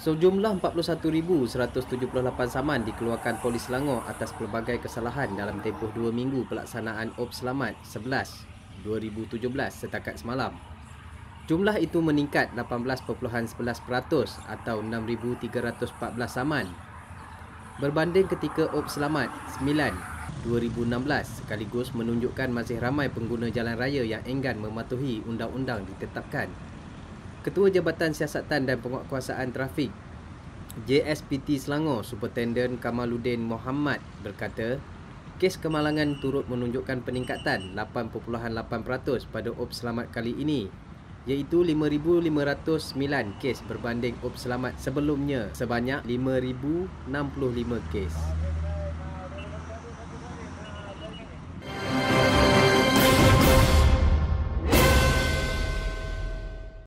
Sejumlah 41,178 saman dikeluarkan Polis Selangor atas pelbagai kesalahan dalam tempoh dua minggu pelaksanaan Ops Selamat 11 2017 setakat semalam. Jumlah itu meningkat 18.11% atau 6,314 saman berbanding ketika Ops Selamat 9 2016 sekaligus menunjukkan masih ramai pengguna jalan raya yang enggan mematuhi undang-undang ditetapkan Ketua Jabatan Siasatan dan Penguatkuasaan Trafik JSPT Selangor Superintendent Kamaluddin Mohamad berkata Kes kemalangan turut menunjukkan peningkatan 8.8% pada Ops Selamat kali ini iaitu 5,509 kes berbanding Ops Selamat sebelumnya sebanyak 5,065 kes.